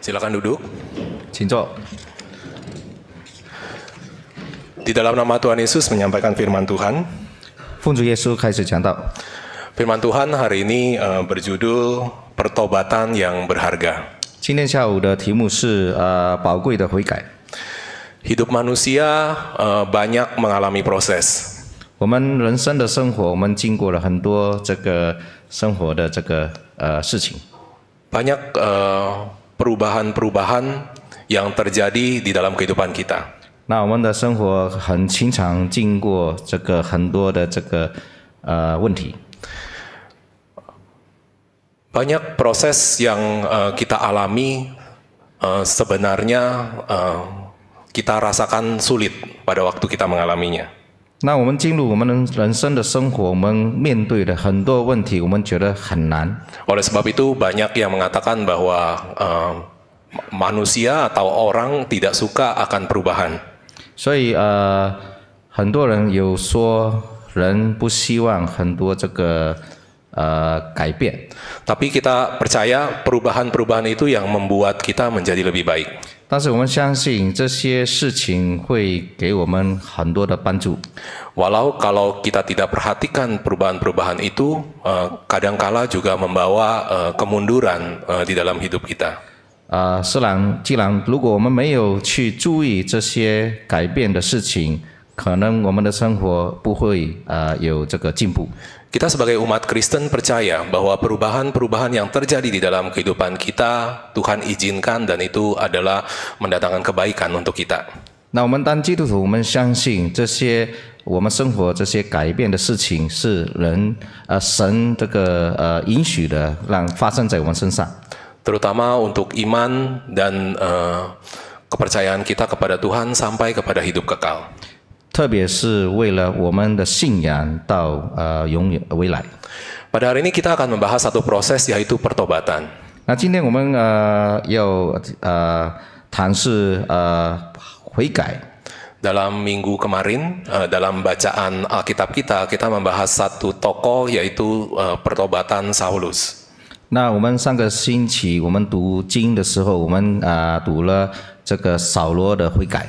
Silakan duduk. Cinco. Di dalam nama Tuhan Yesus menyampaikan firman Tuhan. Yesus Firman Tuhan hari ini uh, berjudul pertobatan yang berharga. Eh, Hidup manusia uh, banyak mengalami proses. Banyak uh, perubahan-perubahan yang terjadi di dalam kehidupan kita. Nah, kita banyak proses yang uh, kita alami uh, sebenarnya uh, kita rasakan sulit pada waktu kita mengalaminya oleh sebab itu banyak yang mengatakan bahwa eh, manusia atau orang tidak suka akan perubahan. Tapi kita percaya perubahan-perubahan itu yang membuat kita menjadi lebih baik. 但是我们相信这些事情会给我们很多的帮助。Walau kalau kita tidak perhatikan perubahan-perubahan itu, kadangkala juga membawa kemunduran di dalam hidup kita。啊，是然，既然如果我们没有去注意这些改变的事情，可能我们的生活不会啊有这个进步。Kita sebagai umat Kristen percaya bahwa perubahan-perubahan yang terjadi di dalam kehidupan kita, Tuhan izinkan dan itu adalah mendatangkan kebaikan untuk kita. Nah, dan percaya bahwa kita Terutama untuk iman dan uh, kepercayaan kita kepada Tuhan sampai kepada hidup kekal. 特别是为了我们的信仰到呃永远未来。Pada hari ini kita akan membahas satu proses yaitu pertobatan. minggu kemarin, eh, dalam bacaan Alkitab kita, kita membahas satu tokoh yaitu eh, pertobatan Saulus. 那我们上个星期我们读经的时候，我们啊、呃、读了这个扫罗的悔改。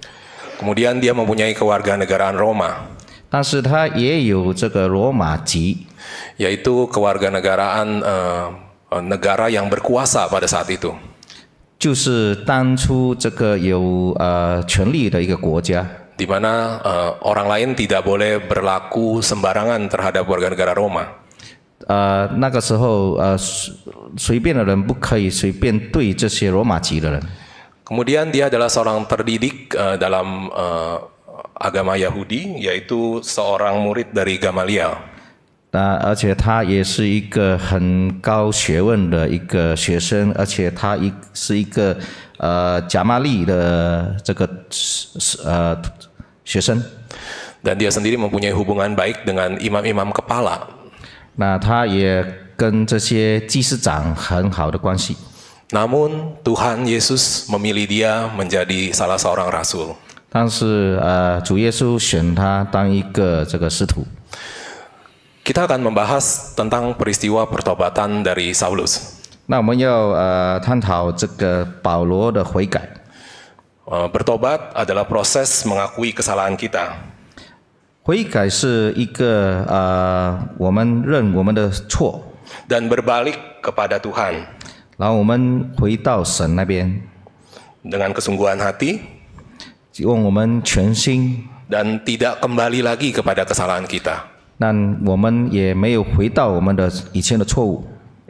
Kemudian dia mempunyai kewarganegaraan Roma. yaitu kewarganegaraan uh, negara yang berkuasa pada saat itu, eh, Di mana uh, orang lain tidak boleh berlaku sembarangan terhadap warga negara Roma. Uh, 那个时候呃，随便的人不可以随便对这些罗马籍的人。Kemudian dia adalah seorang terdidik uh, dalam uh, agama Yahudi, yaitu seorang murid dari Gamaliel. Nah, dan dia sendiri mempunyai hubungan baik dengan imam-imam kepala. Nah, namun Tuhan Yesus memilih dia menjadi salah seorang rasul. Kita akan membahas tentang peristiwa pertobatan dari Saulus. bertobat adalah proses mengakui kesalahan kita. dan berbalik kepada Tuhan. 然后我们回到神那边，dengan kesungguhan hati，用我们全心，dan tidak kembali lagi kepada kesalahan kita。但我们也没有回到我们的以前的错误。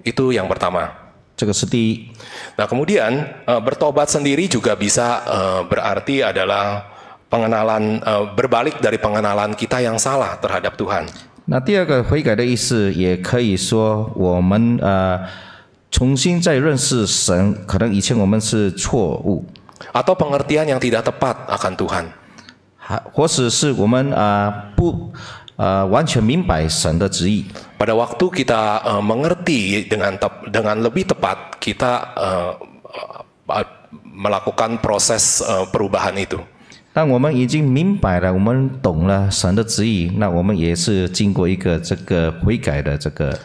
Itu yang pertama。这个是第一。Nah kemudian uh, bertobat sendiri juga bisa uh, berarti adalah pengenalan uh, berbalik dari pengenalan kita yang salah terhadap Tuhan。那第二个悔改的意思，也可以说我们呃。重新再认识神，可能以前我们是错误，或者是我们啊不啊完全明白神的旨意。pada waktu kita mengerti dengan dengan lebih tepat kita melakukan proses perubahan itu。那我们已经明白了，我们懂了神的旨意，那我们也是经过一个这个悔改的这个。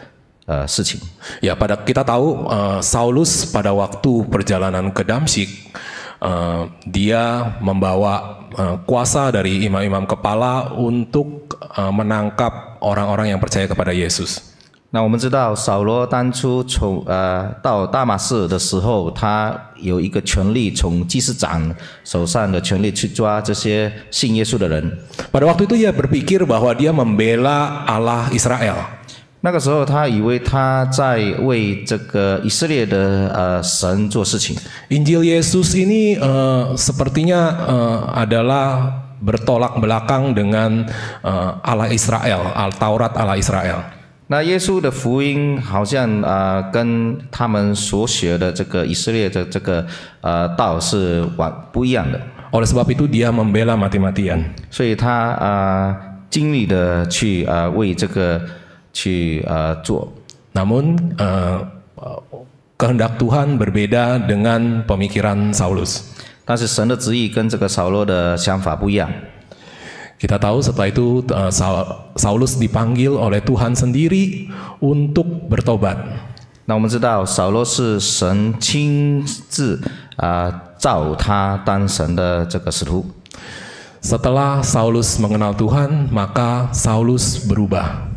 uh, 事情。Ya, eh, pada kita tahu eh, Saulus pada waktu perjalanan ke Damsyik, eh, dia membawa kuasa dari imam-imam kepala untuk menangkap orang-orang yang percaya kepada Yesus. 那我们知道，扫罗当初从呃到大马士的时候，他有一个权利从祭司长手上的权利去抓这些信耶稣的人。Pada waktu itu ia berpikir bahwa dia membela Allah Israel. 那个时候他以为他在为这个以色列的呃神做事情。Injil Yesus ini uh, sepertinya uh, adalah bertolak belakang dengan uh, Allah Israel, Al Taurat Allah Israel. 那耶稣的福音好像啊、呃，跟他们所学的这个以色列的这个呃道是完不一样的。Oleh sebab itu dia membela mati-matian. 所以他啊、呃，尽力的去啊、呃、为这个。Uh, uh, kehendak Tuhan berbeda dengan pemikiran Saulus. 但是神的旨意跟这个扫罗的想法不一样。Kita tahu setelah itu uh, Saulus dipanggil oleh Tuhan sendiri untuk bertobat. Saulus mengenal Tuhan, maka Saulus berubah.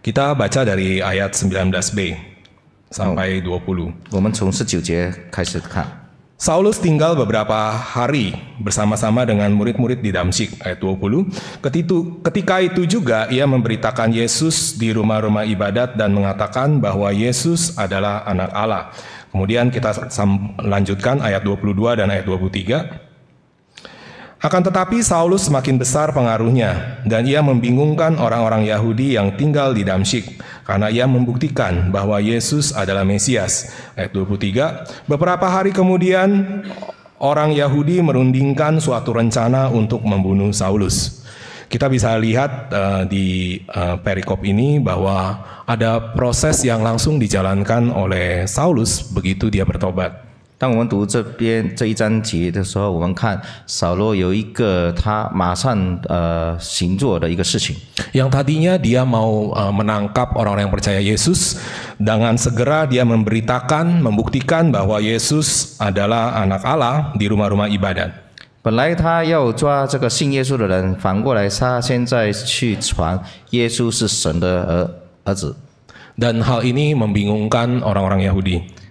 Kita baca dari ayat 19b sampai 20. Saulus tinggal beberapa hari bersama-sama dengan murid-murid di Damsyik ayat 20. Ketitu, ketika itu juga ia memberitakan Yesus di rumah-rumah ibadat dan mengatakan bahwa Yesus adalah anak Allah. Kemudian kita lanjutkan ayat 22 dan ayat 23. Akan tetapi Saulus semakin besar pengaruhnya dan ia membingungkan orang-orang Yahudi yang tinggal di Damsyik karena ia membuktikan bahwa Yesus adalah Mesias. Ayat 23, beberapa hari kemudian orang Yahudi merundingkan suatu rencana untuk membunuh Saulus. Kita bisa lihat uh, di uh, perikop ini bahwa ada proses yang langsung dijalankan oleh Saulus begitu dia bertobat. 当我们读这边这一章节的时候，我们看扫罗有一个他马上呃行做的一个事情。Yang tadinya dia mau menangkap orang-orang yang percaya Yesus, dengan segera dia memberitakan, membuktikan bahwa Yesus adalah anak Allah di rumah-rumah ibadat. 本来他要抓这个信耶稣的人，反过来他现在去传耶稣是神的儿儿子。Dan hal ini membingungkan orang-orang Yahudi.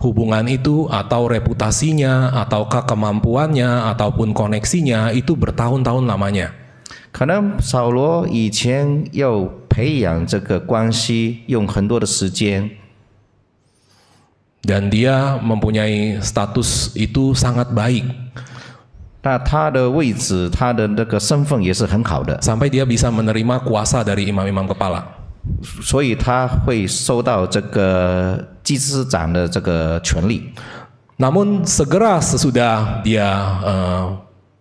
hubungan itu atau reputasinya ataukah kemampuannya ataupun koneksinya itu bertahun-tahun lamanya. dan dia mempunyai status itu sangat baik. sampai dia bisa menerima kuasa dari imam-imam kepala. 所以他会收到这个祭司长的这个权利。Namun segera sesudah dia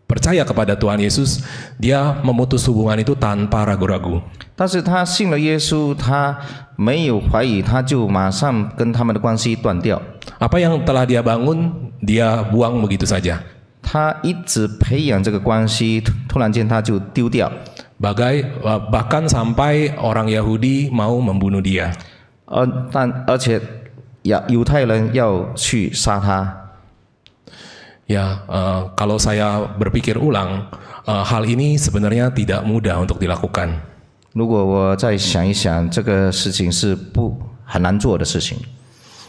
percaya kepada Tuhan Yesus, dia memutus hubungan itu tanpa ragu-ragu。但是他信了耶稣，他没有怀疑，他就马上跟他们的关系断掉。apa yang telah dia bangun dia buang begitu saja。他一直培养这个关系，突然间他就丢掉。bagai eh, bahkan sampai orang Yahudi mau membunuh dia. ya, uh, kalau saya berpikir ulang, uh, hal ini sebenarnya tidak mudah untuk dilakukan.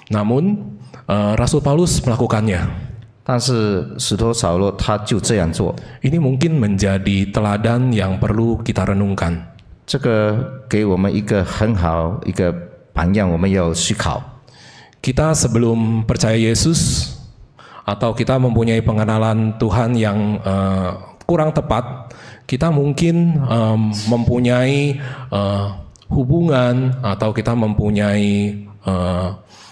Namun, uh, Rasul Paulus melakukannya. Ini mungkin menjadi teladan yang perlu kita renungkan. Kita sebelum percaya Yesus atau kita mempunyai pengenalan Tuhan yang eh, kurang tepat, kita mungkin um, mempunyai eh, hubungan atau kita mempunyai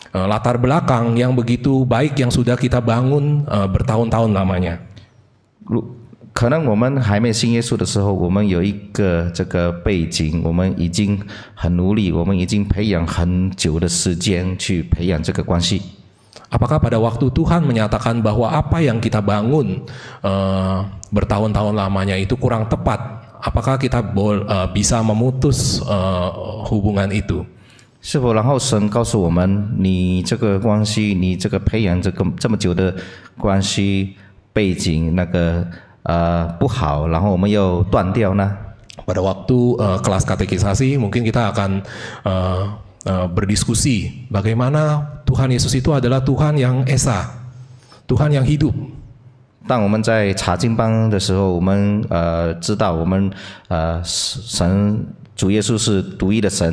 Eh, latar belakang yang begitu baik yang sudah kita bangun uh, bertahun-tahun lamanya. 可能我们还没信耶稣的时候，我们有一个这个背景，我们已经很努力，我们已经培养很久的时间去培养这个关系。Apakah ya pada waktu Tuhan menyatakan bahwa apa yang kita bangun uh, bertahun-tahun lamanya itu kurang tepat? Apakah kita bol, uh, bisa memutus uh, hubungan itu? 是否然后神告诉我们你这个关系你这个培养这个这么久的关系背景那个呃不好，然后我们要断掉呢？Pada waktu kelas katekisasi, mungkin kita akan berdiskusi bagaimana Tuhan Yesus itu adalah Tuhan yang esa, Tuhan yang hidup。当我们在查经班的时候，我们呃知道我们呃神主耶稣是独一的神。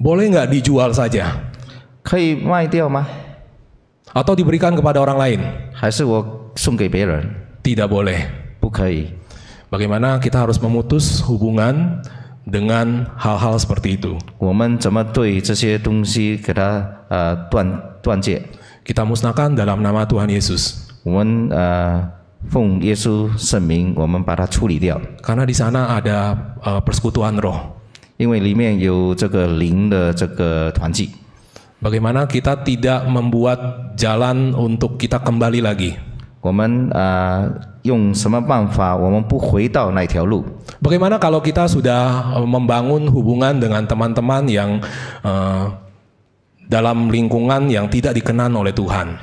boleh nggak dijual saja? Atau diberikan kepada orang lain? Tidak boleh. bukai. Bagaimana kita harus memutus hubungan dengan hal-hal seperti itu? Kita musnahkan dalam nama Tuhan Yesus. Karena di sana ada uh, persekutuan roh. 因为里面有这个灵的这个团契。Bagaimana kita tidak membuat jalan untuk kita kembali lagi? Bagaimana kalau kita sudah membangun hubungan dengan teman-teman yang eh, dalam lingkungan yang tidak dikenal oleh Tuhan?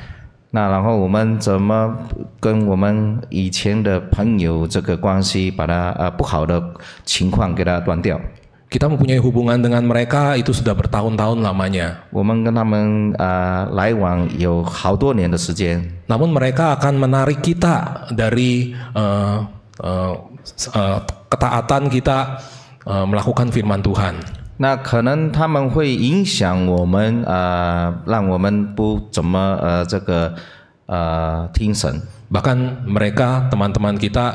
那然后我们怎么跟我们以前的朋友这个关系，把它呃不好的情况给它断掉？kita mempunyai hubungan dengan mereka itu sudah bertahun-tahun lamanya. Namun mereka akan menarik kita dari uh, uh, uh, ketaatan kita uh, melakukan firman Tuhan. Bahkan mereka teman-teman kita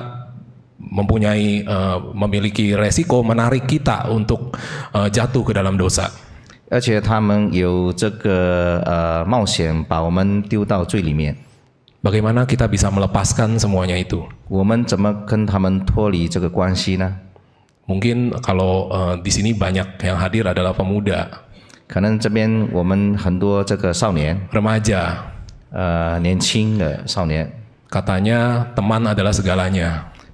mempunyai uh, memiliki resiko menarik kita untuk uh, jatuh ke dalam dosa. 而且他们有这个呃冒险把我们丢到罪里面。Bagaimana kita bisa melepaskan semuanya itu? 我们怎么跟他们脱离这个关系呢？Mungkin kalau uh, di sini banyak yang hadir adalah pemuda. teman adalah segalanya.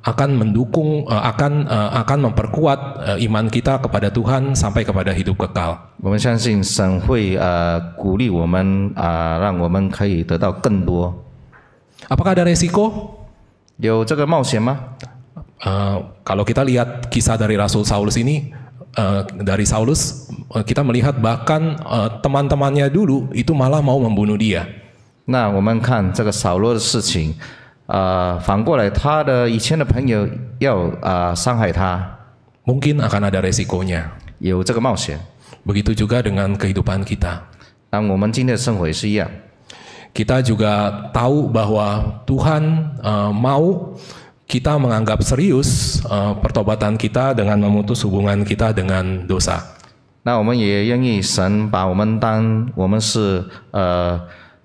akan mendukung eh, akan eh, akan memperkuat eh, iman kita kepada Tuhan sampai kepada hidup kekal. Apakah ada resiko? 有这个冒险吗？Uh, kalau kita lihat kisah dari Rasul Saulus ini, uh, dari Saulus uh, kita melihat bahkan teman-temannya dulu itu malah mau membunuh dia. Nah, kita 那我们看这个扫罗的事情。Mungkin akan ada resikonya. 有这个冒险。Begitu juga dengan kehidupan kita. 那我们今天的生活也是一样。Kita juga tahu bahwa Tuhan uh, mau kita menganggap serius uh, pertobatan kita dengan memutus hubungan kita dengan dosa. 那我们也愿意神把我们当我们是呃。Uh,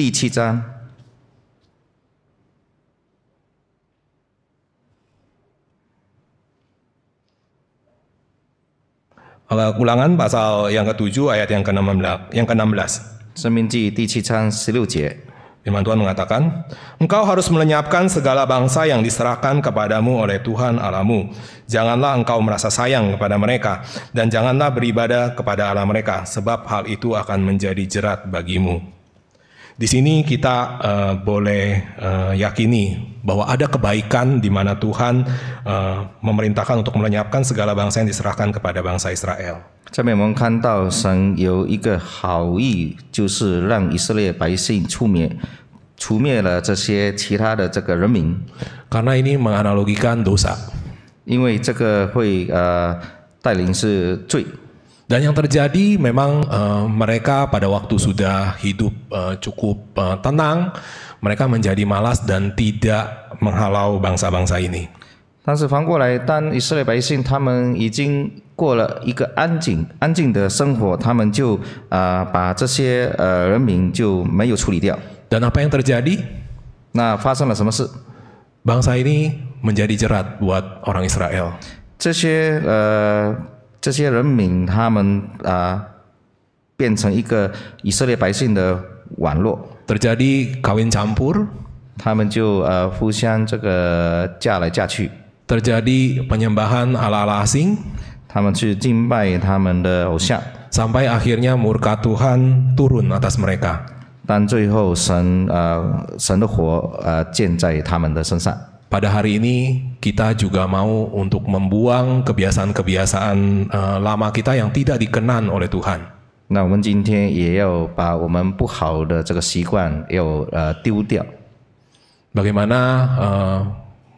第七章。Ulangan pasal yang ke-7 ayat yang ke-16. Yang ke-16. Seminci di Firman Tuhan mengatakan, Engkau harus melenyapkan segala bangsa yang diserahkan kepadamu oleh Tuhan alamu. Janganlah engkau merasa sayang kepada mereka, dan janganlah beribadah kepada alam mereka, sebab hal itu akan menjadi jerat bagimu. Di sini kita uh, boleh uh, yakini bahwa ada kebaikan di mana Tuhan uh, memerintahkan untuk melenyapkan segala bangsa yang diserahkan kepada bangsa Israel. Karena ini menganalogikan dosa，因为这个会呃带领是罪。dan yang terjadi memang uh, mereka pada waktu sudah hidup uh, cukup uh, tenang, mereka menjadi malas dan tidak menghalau bangsa-bangsa ini. 但是反过来，当以色列百姓他们已经过了一个安静、安静的生活，他们就啊、呃、把这些呃人民就没有处理掉。Dan apa yang terjadi? ini menjadi jerat buat orang Israel. 这些人民，他们啊，变成一个以色列百姓的网络。Terjadi kawin campur，他们就呃互相这个嫁来嫁去。Terjadi penyembahan ala-ala asing，他们去敬拜他们的偶像。Sampai akhirnya murka Tuhan turun atas mereka。但最后神啊神的火啊建在他们的身上。Pada hari ini kita juga mau untuk membuang kebiasaan-kebiasaan uh, lama kita yang tidak dikenan oleh Tuhan. Nah, Bagaimana uh,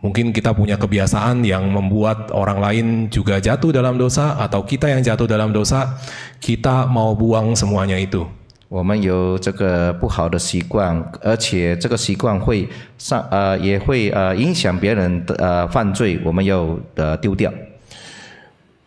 mungkin kita punya kebiasaan yang membuat orang lain juga jatuh dalam dosa atau kita yang jatuh dalam dosa, kita mau buang semuanya itu. 我们有这个不好的习惯，而且这个习惯会上呃也会呃影响别人的呃犯罪，我们要呃丢掉。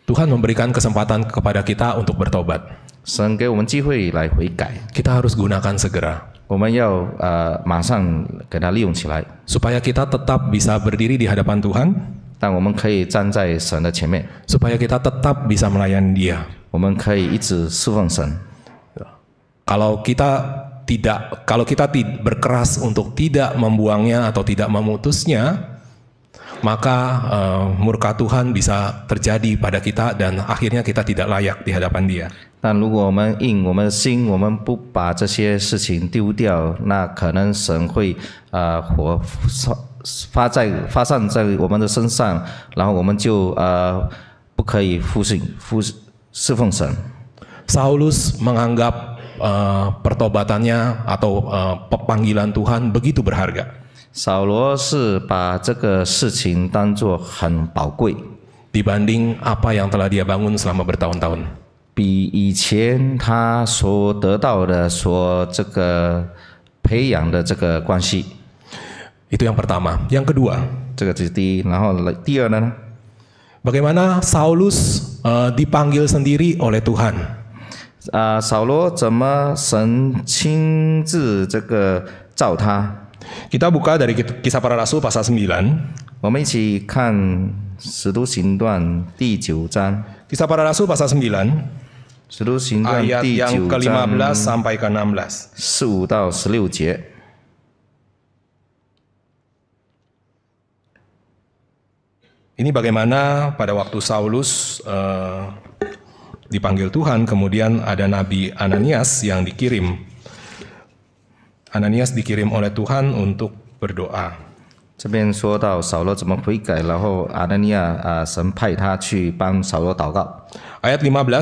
Tuhan memberikan kesempatan kepada kita untuk bertobat. 神给我们机会来悔改。Kita harus gunakan segera. 我们要呃马上给它利用起来。Supaya kita tetap bisa berdiri di hadapan Tuhan. 但我们可以站在神的前面。Supaya kita tetap bisa melayani Dia. 我们可以一直侍奉神。kalau kita tidak kalau kita berkeras untuk tidak membuangnya atau tidak memutusnya, maka uh, murka Tuhan bisa terjadi pada kita dan akhirnya kita tidak layak di hadapan Dia. kita kita kita dan 但如果我们硬我们的心，我们不把这些事情丢掉，那可能神会呃活发在发散在我们的身上，然后我们就呃不可以复信复侍奉神。Saulus menganggap uh, pertobatannya atau uh, eh, panggilan Tuhan begitu berharga. Dibanding apa yang telah dia bangun selama bertahun-tahun，比以前他所得到的、所这个培养的这个关系。Itu yang pertama. Yang kedua，这个是第一。然后第二呢？Bagaimana Saulus uh, dipanggil sendiri oleh Tuhan？kita buka dari Kisah Para Rasul pasal 9. 我们一起看《使徒行传》第九章。Kisah Para Rasul pasal 9. yang ke belas sampai ke Ini bagaimana pada waktu Saulus uh, dipanggil Tuhan, kemudian ada Nabi Ananias yang dikirim. Ananias dikirim oleh Tuhan untuk berdoa ayat 15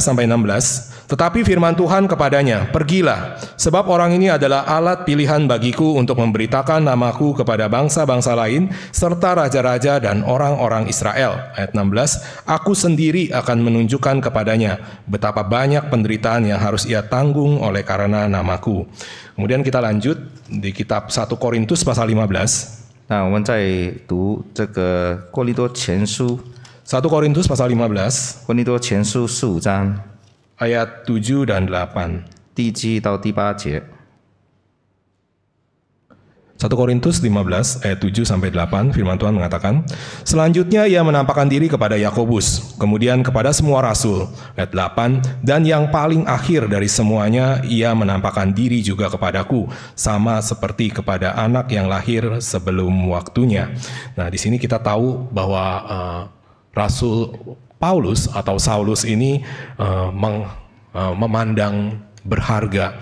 sampai 16. Tetapi firman Tuhan kepadanya, "Pergilah, sebab orang ini adalah alat pilihan bagiku untuk memberitakan namaku kepada bangsa-bangsa lain serta raja-raja dan orang-orang Israel." Ayat 16, "Aku sendiri akan menunjukkan kepadanya betapa banyak penderitaan yang harus ia tanggung oleh karena namaku." Kemudian kita lanjut di kitab 1 Korintus pasal 15. 那我们在读这个过利多前书，一 Corinthians 节15，过利多前书四五章，经文7和8，第七到第八节。1 Korintus 15 ayat 7 sampai 8 firman Tuhan mengatakan, "Selanjutnya ia menampakkan diri kepada Yakobus, kemudian kepada semua rasul." Ayat 8, "Dan yang paling akhir dari semuanya ia menampakkan diri juga kepadaku, sama seperti kepada anak yang lahir sebelum waktunya." Nah, di sini kita tahu bahwa uh, rasul Paulus atau Saulus ini uh, meng, uh, memandang berharga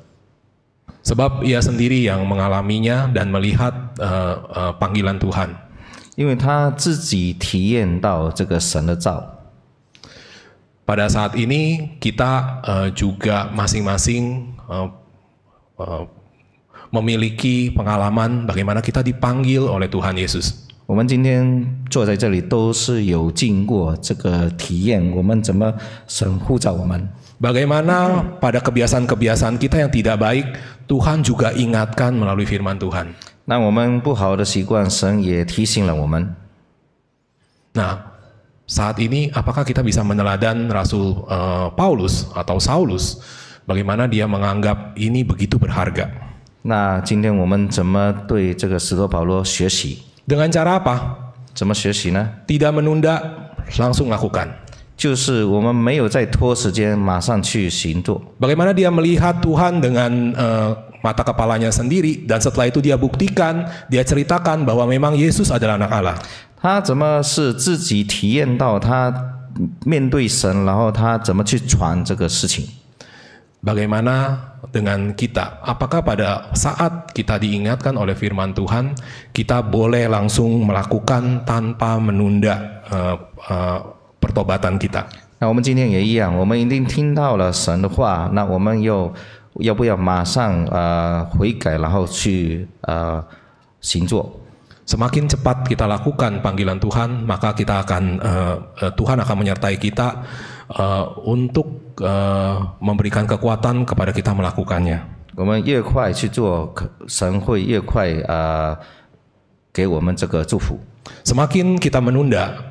sebab ia sendiri yang mengalaminya dan melihat uh, uh, panggilan Tuhan. Pada saat ini kita uh, juga masing-masing uh, uh, memiliki pengalaman bagaimana kita dipanggil oleh Tuhan Yesus. 我们今天坐在这里都是有经过这个体验，我们怎么神呼召我们？Bagaimana pada kebiasaan-kebiasaan kita yang tidak baik Tuhan juga ingatkan melalui firman Tuhan. Nah, saat ini apakah kita bisa meneladan Rasul uh, Paulus atau Saulus? Bagaimana dia menganggap ini begitu berharga? Nah, Dengan cara apa? Tidak menunda, langsung lakukan. 就是我们没有在拖时间，马上去行动。Bagaimana dia melihat Tuhan dengan eh, mata kepalanya sendiri dan setelah itu dia buktikan, dia ceritakan bahwa memang Yesus adalah anak Allah. Bagaimana dengan kita? Apakah pada saat kita diingatkan oleh firman Tuhan, kita boleh langsung melakukan tanpa menunda uh, uh, pertobatan kita. Nah, Semakin cepat kita lakukan panggilan Tuhan, maka kita akan uh, Tuhan akan menyertai kita uh, untuk uh, memberikan kekuatan kepada kita melakukannya. Semakin kita menunda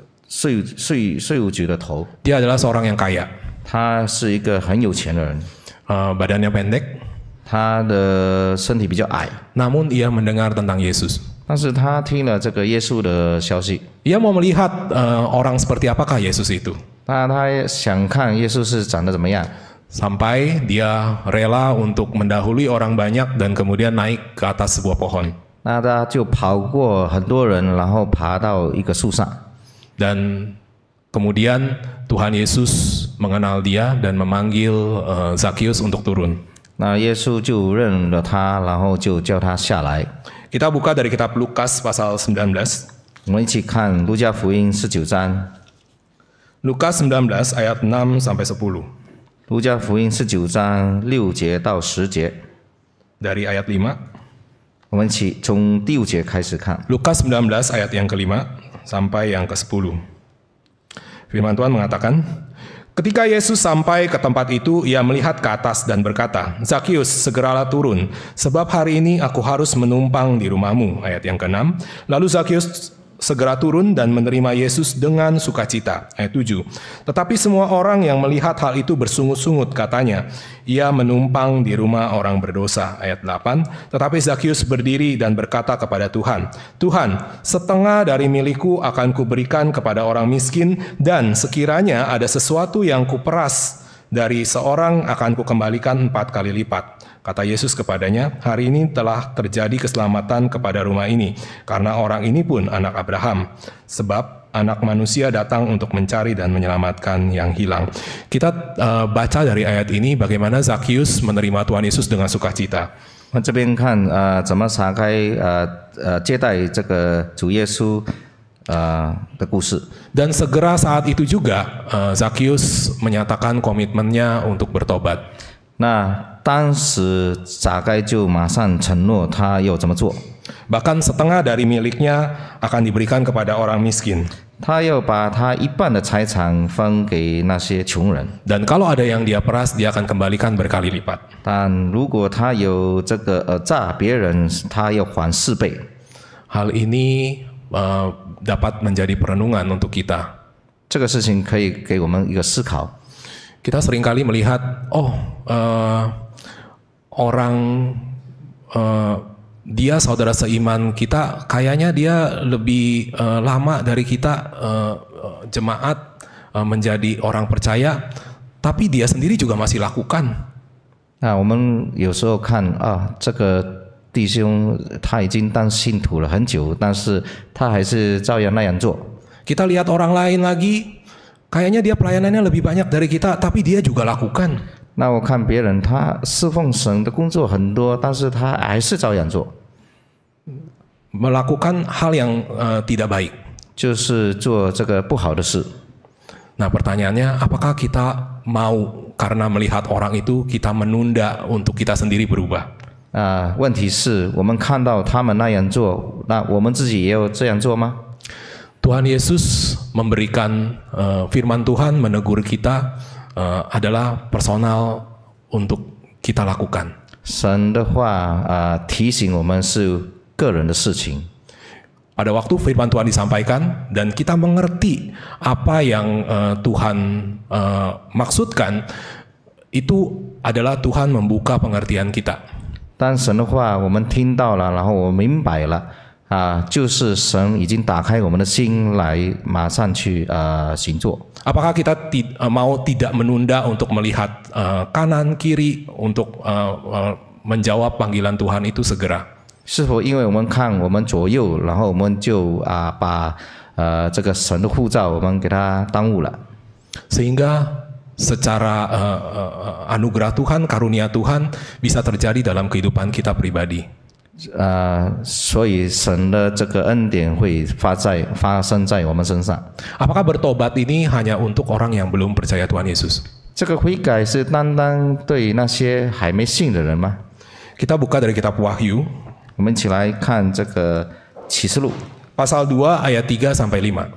Dia adalah seorang yang kaya. badannya pendek. 他的身体比较矮。Namun ia mendengar tentang Yesus. 但是他听了这个耶稣的消息。Ia mau melihat eh, orang seperti apakah Yesus itu. 那他想看耶稣是长得怎么样。Sampai dia rela untuk mendahului orang banyak dan kemudian naik ke atas sebuah pohon. 那他就跑过很多人，然后爬到一个树上。dan kemudian Tuhan Yesus mengenal dia dan memanggil uh, eh, Zakius untuk turun. Nah, Yesus Kita buka dari kitab Lukas pasal 19. Lukas 19 19 ayat 6 sampai 10. Luka 19 ayat 6 10节 dari ayat 5. Lukas 19 ayat yang kelima sampai yang ke-10. Firman Tuhan mengatakan, Ketika Yesus sampai ke tempat itu, ia melihat ke atas dan berkata, Zakius, segeralah turun, sebab hari ini aku harus menumpang di rumahmu. Ayat yang ke-6. Lalu Zakius segera turun dan menerima Yesus dengan sukacita. Ayat 7. Tetapi semua orang yang melihat hal itu bersungut-sungut katanya, ia menumpang di rumah orang berdosa. Ayat 8. Tetapi Zakius berdiri dan berkata kepada Tuhan, Tuhan, setengah dari milikku akan kuberikan kepada orang miskin dan sekiranya ada sesuatu yang kuperas dari seorang akan kukembalikan empat kali lipat. Kata Yesus kepadanya, "Hari ini telah terjadi keselamatan kepada rumah ini, karena orang ini pun anak Abraham, sebab Anak Manusia datang untuk mencari dan menyelamatkan yang hilang." Kita uh, baca dari ayat ini bagaimana Zakius menerima Tuhan Yesus dengan sukacita. Eh, eh, dan segera saat itu juga uh, Zakius menyatakan komitmennya untuk bertobat. Nah, Bahkan setengah dari miliknya akan diberikan kepada orang miskin. Dan kalau ada yang dia peras, dia akan kembalikan berkali lipat. Hal ini uh, dapat menjadi perenungan untuk kita. Kita seringkali melihat, oh, eh, orang uh, dia saudara seiman kita kayaknya dia lebih uh, lama dari kita uh, jemaat uh, menjadi orang percaya tapi dia sendiri juga masih lakukan. Nah, 弟兄他已经当信徒了很久，但是他还是照样那样做。Kita lihat orang lain lagi, kayaknya dia pelayanannya lebih banyak dari kita, tapi dia juga lakukan. 那我看别人他侍奉神的工作很多，但是他还是照样做。melakukan hal yang uh, tidak baik，就是做这个不好的事。Nah pertanyaannya, apakah kita mau karena melihat orang itu kita menunda untuk kita sendiri berubah? Tuhan Yesus memberikan eh, firman Tuhan menegur kita uh, adalah personal untuk kita lakukan. 神的话啊、呃、提醒我们是个人的事情。Ada waktu firman Tuhan disampaikan dan kita mengerti apa yang uh, Tuhan uh, maksudkan itu adalah Tuhan membuka pengertian kita. 但神的话我们听到了，然后我明白了。啊，就是神已經打開我們的心來，馬上去啊行作。Apakah kita ti eh, mau tidak menunda untuk melihat eh, kanan kiri untuk uh, uh, menjawab panggilan Tuhan itu Sehingga secara anugerah Tuhan, karunia Tuhan bisa terjadi dalam kehidupan kita pribadi. 呃，所以神的这个恩典会发在发生在我们身上。Apakah bertobat ini hanya untuk orang yang belum percaya Tuhan Yesus? buka dari kitab Wahyu. 我们一起来看这个启示录。Pasal 2 ayat 3 sampai 5.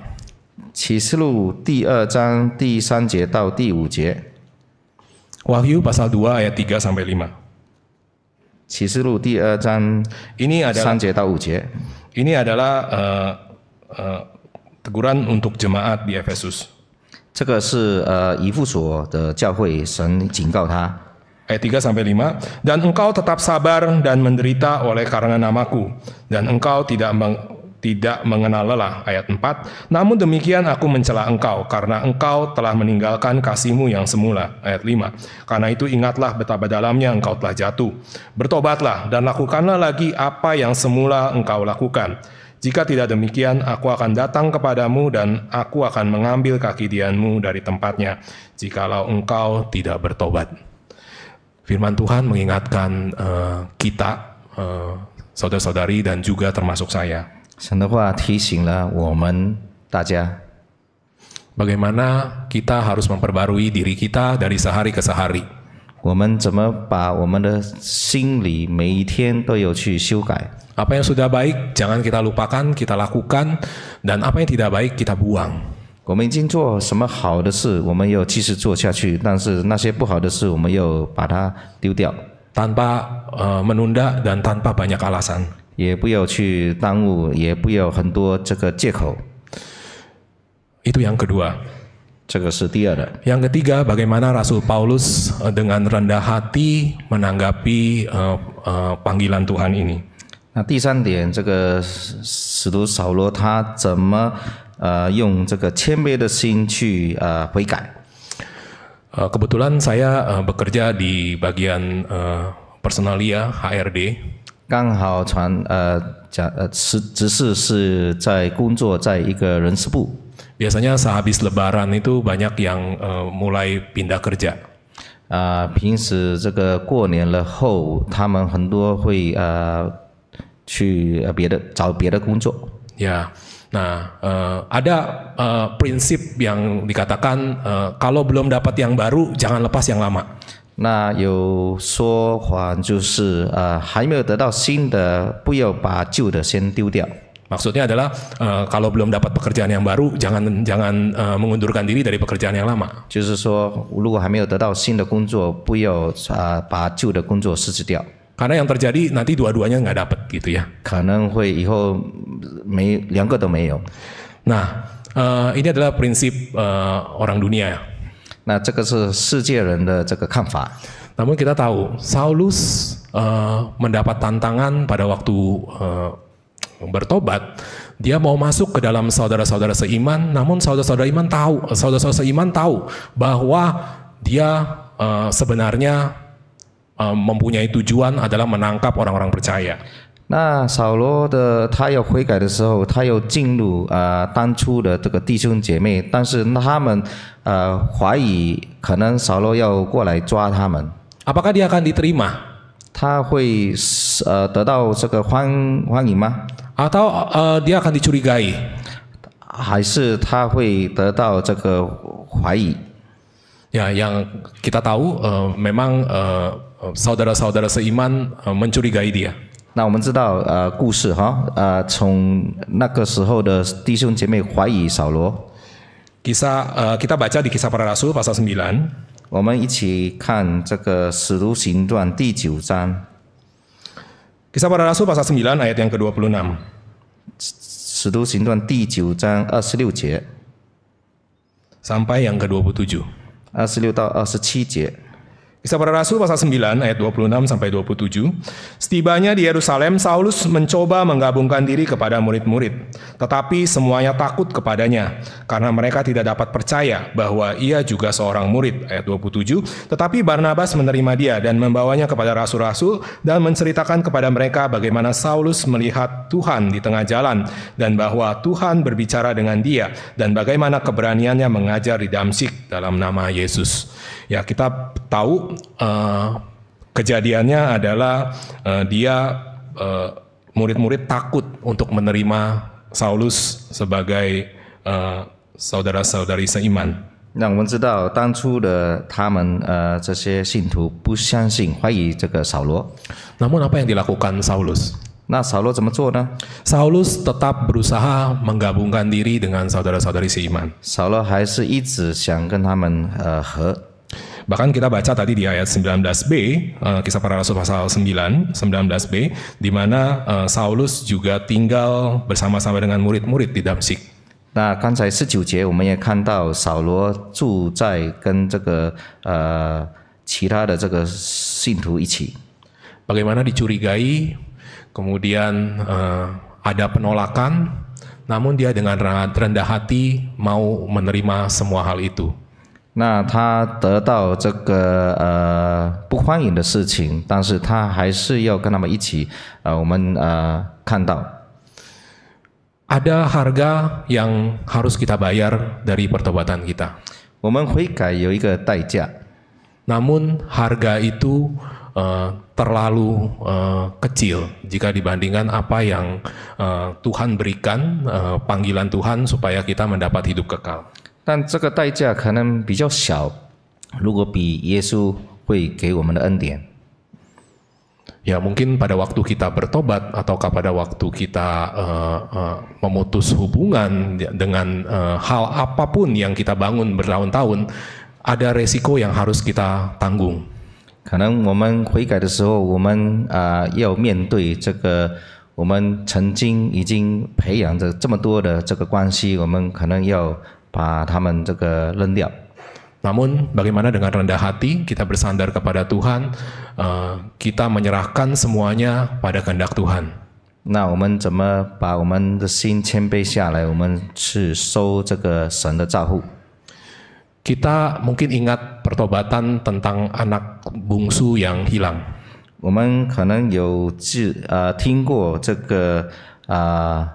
Wahyu pasal 2 ayat 3 sampai 5 ini adalah 三节到五节，ini adalah eh, uh, eh, uh, teguran untuk jemaat di Efesus。这个是呃以父所的教会，神警告他。ayat 3 sampai 5 dan engkau tetap sabar dan menderita oleh karena namaku dan engkau tidak tidak mengenal lelah. Ayat 4, Namun demikian aku mencela engkau, karena engkau telah meninggalkan kasihmu yang semula. Ayat 5, Karena itu ingatlah betapa dalamnya engkau telah jatuh. Bertobatlah dan lakukanlah lagi apa yang semula engkau lakukan. Jika tidak demikian, aku akan datang kepadamu dan aku akan mengambil kaki dianmu dari tempatnya, jikalau engkau tidak bertobat. Firman Tuhan mengingatkan uh, kita, uh, saudara-saudari dan juga termasuk saya 神的话提醒了我们大家。Bagaimana kita harus memperbarui diri kita dari sehari ke sehari? 我们怎么把我们的心理每一天都有去修改？Apa yang sudah baik jangan kita lupakan, kita lakukan, dan apa yang tidak baik kita buang. Eh, menunda dan tanpa banyak alasan. 也不要去耽误，也不要很多这个借口。Itu yang kedua. Yang ketiga, bagaimana Rasul Paulus eh, dengan rendah hati menanggapi eh, eh, panggilan Tuhan ini. 那第三点，这个使徒扫罗他怎么呃用这个谦卑的心去呃悔改？Uh, kebetulan saya bekerja di bagian personalia HRD. Biasanya sehabis Lebaran itu banyak yang uh, mulai pindah kerja. 啊、呃，平时这个过年了后，他们很多会呃去别的找别的工作。Ya, nah uh, ada uh, prinsip yang dikatakan uh, kalau belum dapat yang baru jangan lepas yang lama. 那有说谎就是呃还没有得到新的，不要把旧的先丢掉。Maksudnya adalah eh, kalau belum dapat pekerjaan yang baru, jangan jangan eh, mengundurkan diri dari pekerjaan yang lama. yang terjadi nanti dua-duanya nggak dapat gitu ya. ini adalah prinsip orang dunia ya namun kita tahu Saulus uh, mendapat tantangan pada waktu uh, eh，bertobat, dia mau masuk ke dalam saudara-saudara seiman. Namun saudara-saudara iman tahu, saudara-saudara seiman tahu bahwa dia uh, sebenarnya uh, mempunyai tujuan adalah menangkap orang-orang percaya. 那扫罗的他要悔改的时候，他要进入啊当初的这个弟兄姐妹，但是他们呃怀疑可能扫罗要过来抓他们。Apakah dia akan diterima？他会呃得到这个欢欢迎吗？Atau dia akan dicurigai？还是他会得到这个怀疑？Ya yang kita tahu memang saudara-saudara seiman mencurigai dia. 那我们知道，呃，故事，哈，呃，从那个时候的弟兄姐妹怀疑扫罗。故事，呃，kita baca di kisah para rasul pasal sembilan。我们一起看这个使徒行传第九章。kisah para rasul pasal sembilan ayat yang ke dua puluh enam。使徒行传第九章二十六节。sampai yang ke dua puluh tujuh。二十六到二十七节。Kisah para Rasul pasal 9 ayat 26 sampai 27. Setibanya di Yerusalem, Saulus mencoba menggabungkan diri kepada murid-murid, tetapi semuanya takut kepadanya karena mereka tidak dapat percaya bahwa ia juga seorang murid ayat 27. Tetapi Barnabas menerima dia dan membawanya kepada rasul-rasul dan menceritakan kepada mereka bagaimana Saulus melihat Tuhan di tengah jalan dan bahwa Tuhan berbicara dengan dia dan bagaimana keberaniannya mengajar di Damsik dalam nama Yesus. Ya kita tahu uh, kejadiannya adalah uh, dia murid eh, murid-murid takut untuk menerima Saulus sebagai uh, saudara-saudari seiman. Namun apa yang dilakukan Saulus? Saulus tetap berusaha menggabungkan diri dengan saudara-saudari seiman. mereka. Bahkan kita baca tadi di ayat 19b, eh, kisah para rasul pasal 9, 19b, di mana eh, Saulus juga tinggal bersama-sama dengan murid-murid di Damsik. Nah, juga kan saya eh, Bagaimana dicurigai, kemudian uh, ada penolakan, namun dia dengan rendah hati mau menerima semua hal itu. 那他得到这个呃不欢迎的事情，但是他还是要跟他们一起，呃，我们呃看到。Ada harga yang harus kita bayar dari pertobatan kita. namun harga itu uh, terlalu uh, kecil jika dibandingkan apa yang uh, Tuhan berikan uh, panggilan Tuhan supaya kita mendapat hidup kekal. 但这个代价可能比较小，如果比耶稣会给我们的恩典。Ya mungkin pada waktu kita bertobat ataukah pada waktu kita uh, uh, memutus hubungan dengan uh, hal apapun yang kita bangun bertahun-tahun, ada resiko yang harus kita tanggung. 可能我们悔改的时候，我们啊、呃、要面对这个我们曾经已经培养着这么多的这个关系，我们可能要把他们这个扔掉。Namun bagaimana dengan rendah hati kita bersandar kepada Tuhan, uh, kita menyerahkan semuanya pada kehendak Tuhan. Kita mungkin ingat pertobatan tentang anak bungsu yang hilang. Kita mungkin ingat tentang anak bungsu yang hilang.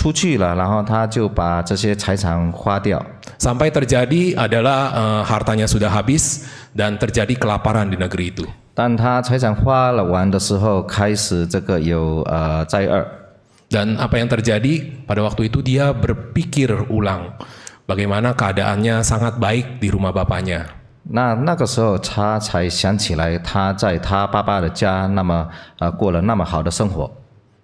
出去了，然后他就把这些财产花掉。Sampai terjadi adalah eh, hartanya sudah habis dan terjadi kelaparan di negeri itu. Dan apa yang terjadi pada waktu itu dia berpikir ulang bagaimana keadaannya sangat baik di rumah bapaknya.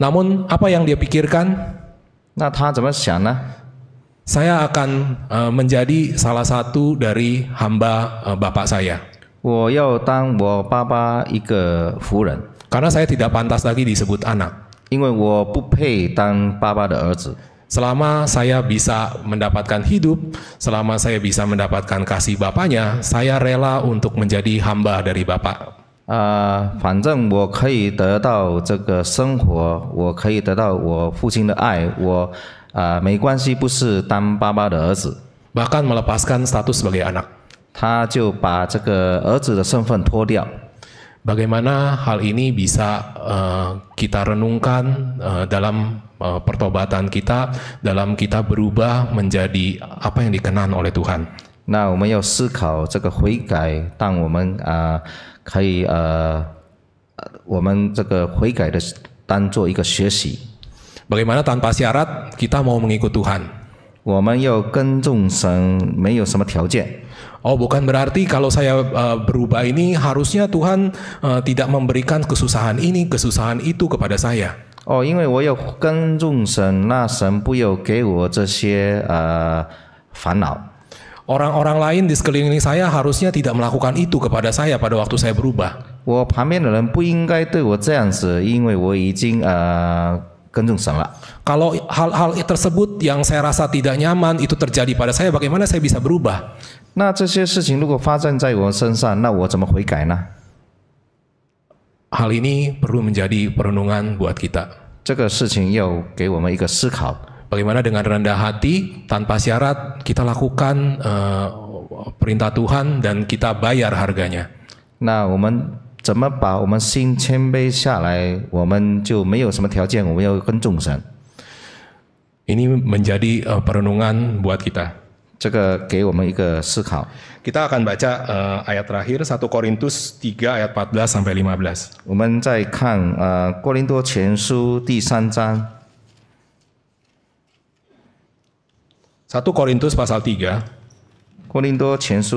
Namun apa yang dia pikirkan? Saya akan eh, menjadi salah satu dari hamba eh, bapak saya. Karena saya tidak pantas lagi disebut anak. Selama saya bisa mendapatkan hidup, selama saya bisa mendapatkan kasih bapaknya, saya rela untuk menjadi hamba dari bapak. 呃，反正我可以得到这个生活，我可以得到我父亲的爱，我啊、呃、没关系，不是当爸爸的儿子。bahkan melepaskan status sebagai anak. 他就把这个儿子的身份脱掉。Bagaimana hal ini bisa eh, kita renungkan eh, dalam eh, pertobatan kita, dalam kita berubah menjadi apa yang dikenan oleh Tuhan? 那我们要思考这个悔改，当我们啊。Uh, nah, 可以呃，我们这个悔改的当做一个学习。Bagaimana tanpa syarat kita mau mengikut Tuhan? bukan berarti kalau saya uh, berubah ini harusnya Tuhan uh, tidak memberikan kesusahan ini, kesusahan itu kepada saya. Oh, 因为我要跟众神，那神不要给我这些呃烦恼。orang-orang lain di sekeliling saya harusnya tidak melakukan itu kepada saya pada waktu saya berubah. 我旁边的人不应该对我这样子，因为我已经呃跟踪神了。Kalau ah, hal-hal tersebut yang saya rasa tidak nyaman itu terjadi pada saya, bagaimana saya bisa berubah? Nah, 那这些事情如果发生在我身上，那我怎么悔改呢？Hal ini perlu menjadi perenungan buat kita. Bagaimana dengan rendah hati, tanpa syarat, kita lakukan uh, perintah Tuhan dan kita bayar harganya. Nah, kita 我们怎么把我们心谦卑下来？我们就没有什么条件，我们要跟众神。Ini menjadi eh, perenungan buat kita. akan baca uh, ayat terakhir 1 Korintus 3 ayat 14 sampai 15. 1 Korintus pasal 3. Korinto 1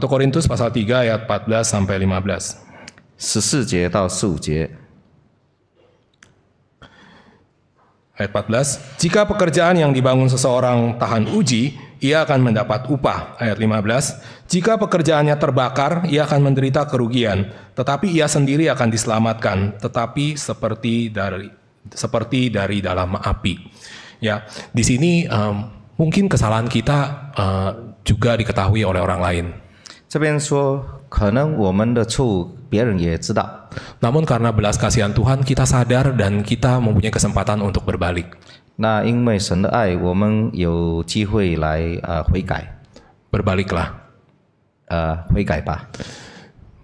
Korintus pasal 3 ayat 14 sampai 15. 14节到15 Ayat 14, jika pekerjaan yang dibangun seseorang tahan uji, ia akan mendapat upah. Ayat 15, jika pekerjaannya terbakar, ia akan menderita kerugian, tetapi ia sendiri akan diselamatkan, tetapi seperti dari seperti dari dalam api. Ya, di sini um, mungkin kesalahan kita uh, juga diketahui oleh orang lain. Namun karena belas kasihan Tuhan kita sadar dan kita mempunyai kesempatan untuk berbalik. Nah, eh, Berbaliklah, Uh,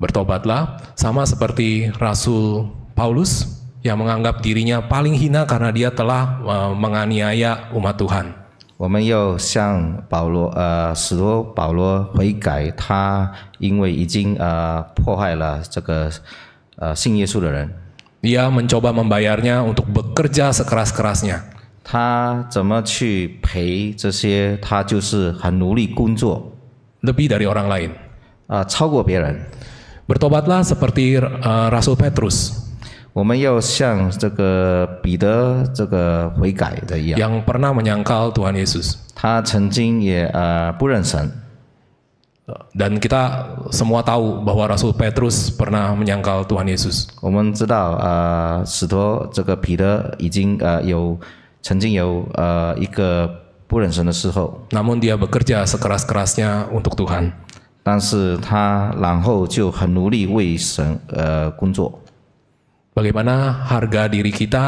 bertobatlah, sama seperti Rasul Paulus yang menganggap dirinya paling hina karena dia telah uh, menganiaya umat Tuhan. Dia mencoba membayarnya untuk bekerja sekeras-kerasnya. Lebih dari orang lain. Bertobatlah seperti uh, Rasul Petrus. 我们要像这个彼得这个悔改的一样。Yang pernah menyangkal Tuhan Yesus，他曾经也啊不认神。Dan kita semua tahu bahwa Rasul Petrus pernah menyangkal Tuhan Yesus。我们知道啊，使徒这个彼得已经啊有曾经有啊一个不认神的时候。Namun dia bekerja sekeras-kerasnya untuk Tuhan。但是他然后就很努力为神呃工作。bagaimana harga diri kita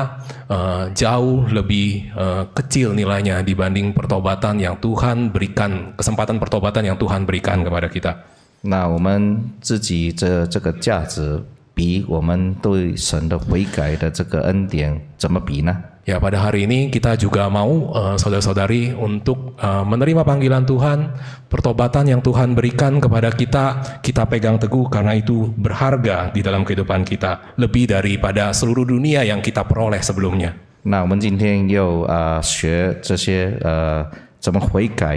uh, jauh lebih uh, kecil nilainya dibanding pertobatan yang Tuhan berikan, kesempatan pertobatan yang Tuhan berikan kepada kita. Nah, 那我们自己这这个价值 pada hari ini kita juga mau eh, saudara saudari untuk eh, menerima panggilan Tuhan, pertobatan yang Tuhan berikan kepada kita kita pegang teguh karena itu berharga di dalam kehidupan kita lebih daripada seluruh dunia yang kita peroleh sebelumnya. Nah, kita hari ini juga mau saudara-saudari untuk menerima panggilan Tuhan, pertobatan yang Tuhan berikan kita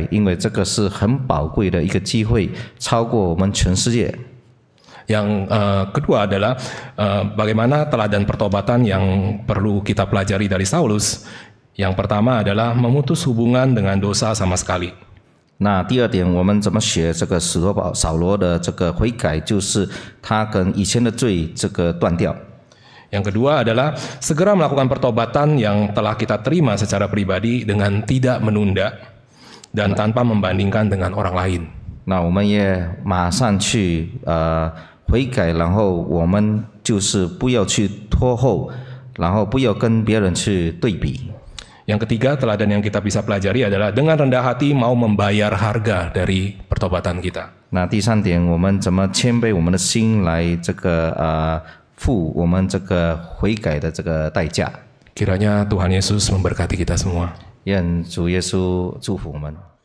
kita pegang teguh karena itu berharga di dalam kehidupan kita lebih daripada seluruh dunia yang kita peroleh yang uh, kedua adalah uh, bagaimana teladan pertobatan yang perlu kita pelajari dari Saulus. Yang pertama adalah memutus hubungan dengan dosa sama sekali. 那第二点，我们怎么学这个使徒保扫罗的这个悔改，就是他跟以前的罪这个断掉。Yang nah, kedua adalah segera melakukan pertobatan yang telah kita terima secara pribadi dengan tidak menunda dan tanpa membandingkan dengan orang lain. 那我们也马上去呃悔改，然后我们就是不要去拖后，然后不要跟别人去对比。Yang ketiga teladan yang kita bisa pelajari adalah dengan rendah hati mau membayar harga dari pertobatan kita. Nah, kita 第三点，我们怎么谦卑我们的心来这个呃付我们这个悔改的这个代价。Kiranya Tuhan Yesus memberkati kita semua. semua.